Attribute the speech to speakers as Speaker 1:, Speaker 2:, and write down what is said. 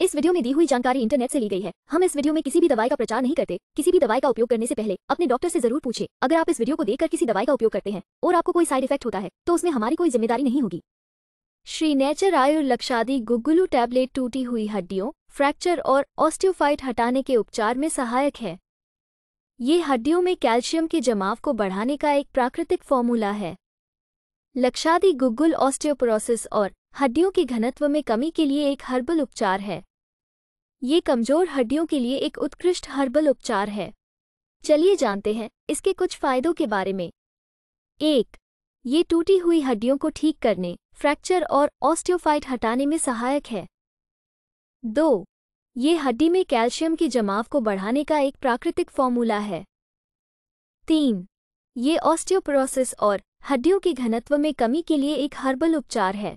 Speaker 1: इस वीडियो में दी हुई जानकारी इंटरनेट से ली गई है हम इस वीडियो में किसी भी दवाई का प्रचार नहीं करते किसी भी दवाई का उपयोग करने से पहले अपने डॉक्टर से जरूर पूछे अगर आप इस वीडियो को देखकर किसी दवाई का उपयोग करते हैं और आपको कोई साइड इफेक्ट होता है तो उसमें हमारी कोई जिम्मेदारी नहीं होगी श्री नेचर आयुर् लक्षादी गुगुलू टैबलेट टूटी हुई हड्डियों फ्रैक्चर और ऑस्टियोफाइट हटाने के उपचार में सहायक है ये हड्डियों में कैल्शियम के जमाव को बढ़ाने का एक प्राकृतिक फॉर्मूला है लक्षादी गुगुल ऑस्टियोपोरोसिस और हड्डियों के घनत्व में कमी के लिए एक हर्बल उपचार है ये कमजोर हड्डियों के लिए एक उत्कृष्ट हर्बल उपचार है चलिए जानते हैं इसके कुछ फायदों के बारे में एक ये टूटी हुई हड्डियों को ठीक करने फ्रैक्चर और ऑस्टियोफाइट हटाने में सहायक है दो ये हड्डी में कैल्शियम की जमाव को बढ़ाने का एक प्राकृतिक फॉर्मूला है तीन ये ऑस्टियोपोरोसिस और हड्डियों के घनत्व में कमी के लिए एक हर्बल उपचार है